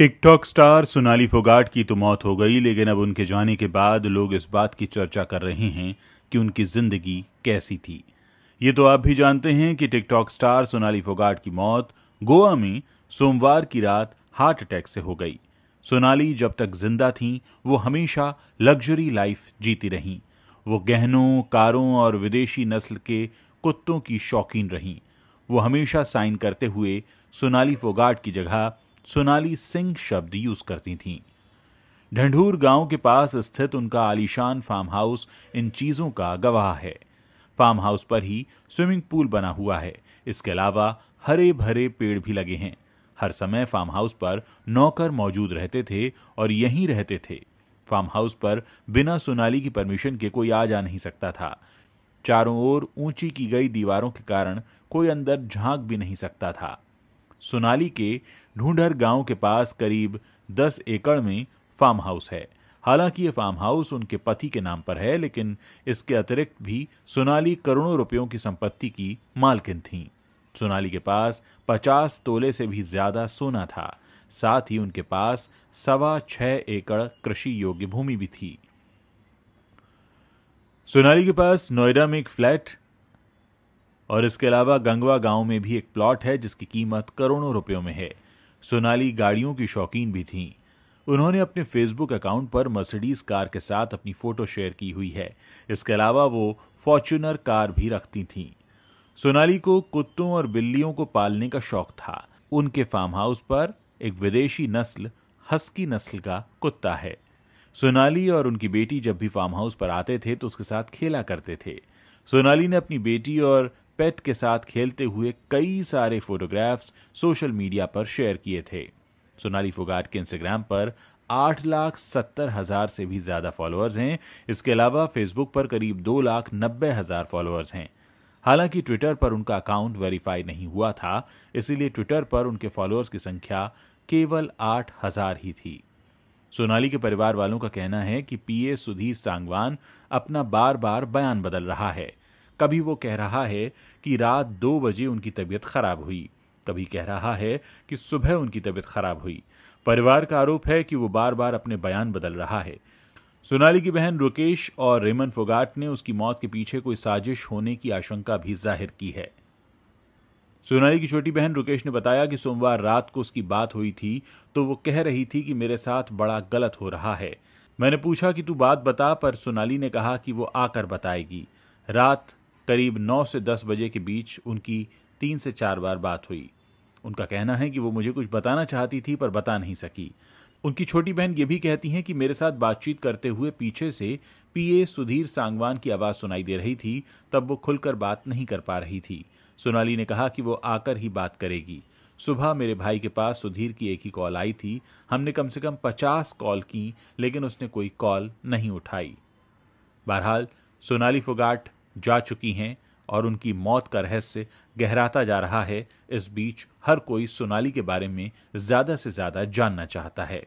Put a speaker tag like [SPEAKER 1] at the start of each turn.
[SPEAKER 1] TikTok star Sonali Phogat की तो मौत हो गई लेकिन अब उनके जाने के बाद लोग इस बात की चर्चा कर रहे हैं कि उनकी जिंदगी कैसी थी ये तो आप भी जानते हैं कि टिकटॉक स्टार सोनाली फोगाट की मौत गोवा में सोमवार की रात हार्ट अटैक से हो गई सोनाली जब तक जिंदा थीं वो हमेशा लग्जरी लाइफ जीती रहीं वो गहनों कारों और विदेशी नस्ल के कुत्तों की शौकीन रहीं वो हमेशा साइन करते हुए सोनाली फोगाट की जगह सोनाली सिंह शब्द यूज करती थीं ढंढूर गांव के पास स्थित उनका आलीशान फार्म हाउस इन चीज़ों का गवाह है फार्म हाउस पर ही स्विमिंग पूल बना हुआ है इसके अलावा हरे भरे पेड़ भी लगे हैं हर समय फार्म हाउस पर नौकर मौजूद रहते थे और यहीं रहते थे फार्म हाउस पर बिना सोनाली की परमिशन के कोई आ जा नहीं सकता था चारों ओर ऊंची की गई दीवारों के कारण कोई अंदर झांक भी नहीं सकता था सोनाली के ढूंढर गांव के पास करीब दस एकड़ में फार्म हाउस है हालांकि ये फार्म हाउस उनके पति के नाम पर है लेकिन इसके अतिरिक्त भी सोनाली करोड़ों रुपयों की संपत्ति की मालकिन थी सोनाली के पास पचास तोले से भी ज्यादा सोना था साथ ही उनके पास सवा छह एकड़ कृषि योग्य भूमि भी थी सोनाली के पास नोएडा में एक फ्लैट और इसके अलावा गंगवा गांव में भी एक प्लॉट है जिसकी कीमत करोड़ों रुपयों में है सोनाली गाड़ियों की शौकीन भी थीं उन्होंने अपने फेसबुक अकाउंट पर मर्सिडीज कार के साथ अपनी फ़ोटो शेयर की हुई है इसके अलावा वो फॉर्चूनर कार भी रखती थीं सोनाली को कुत्तों और बिल्लियों को पालने का शौक था उनके फार्म हाउस पर एक विदेशी नस्ल हस्की नस्ल का कुत्ता है सोनाली और उनकी बेटी जब भी फार्म हाउस पर आते थे तो उसके साथ खेला करते थे सोनाली ने अपनी बेटी और पेट के साथ खेलते हुए कई सारे फोटोग्राफ्स सोशल मीडिया पर शेयर किए थे सोनाली फोगाट के इंस्टाग्राम पर आठ लाख सत्तर हजार से भी ज्यादा फॉलोअर्स हैं इसके अलावा फेसबुक पर करीब दो लाख नब्बे हजार फॉलोअर्स हैं हालांकि ट्विटर पर उनका अकाउंट वेरीफाई नहीं हुआ था इसीलिए ट्विटर पर उनके फॉलोअर्स की संख्या केवल आठ हजार ही थी सोनाली के परिवार वालों का कहना है कि पीए सुधीर सांगवान अपना बार बार बयान बदल रहा है कभी वो कह रहा है कि रात दो बजे उनकी तबीयत खराब हुई कभी कह रहा है कि सुबह उनकी तबीयत खराब हुई परिवार का आरोप है कि वो बार बार अपने बयान बदल रहा है सोनाली की बहन रुकेश और रेमन फोगाट ने उसकी मौत के पीछे कोई साजिश होने की आशंका भी जाहिर की है सोनाली की छोटी बहन रुकेश ने बताया कि सोमवार रात को उसकी बात हुई थी तो वो कह रही थी कि मेरे साथ बड़ा गलत हो रहा है मैंने पूछा कि तू बात बता पर सोनाली ने कहा कि वो आकर बताएगी रात करीब 9 से 10 बजे के बीच उनकी तीन से चार बार बात हुई उनका कहना है कि वो मुझे कुछ बताना चाहती थी पर बता नहीं सकी उनकी छोटी बहन ये भी कहती हैं कि मेरे साथ बातचीत करते हुए पीछे से पीए सुधीर सांगवान की आवाज़ सुनाई दे रही थी तब वो खुलकर बात नहीं कर पा रही थी सोनाली ने कहा कि वो आकर ही बात करेगी सुबह मेरे भाई के पास सुधीर की एक ही कॉल आई थी हमने कम से कम पचास कॉल की लेकिन उसने कोई कॉल नहीं उठाई बहरहाल सोनाली फोगाट जा चुकी हैं और उनकी मौत का रहस्य गहराता जा रहा है इस बीच हर कोई सोनाली के बारे में ज़्यादा से ज़्यादा जानना चाहता है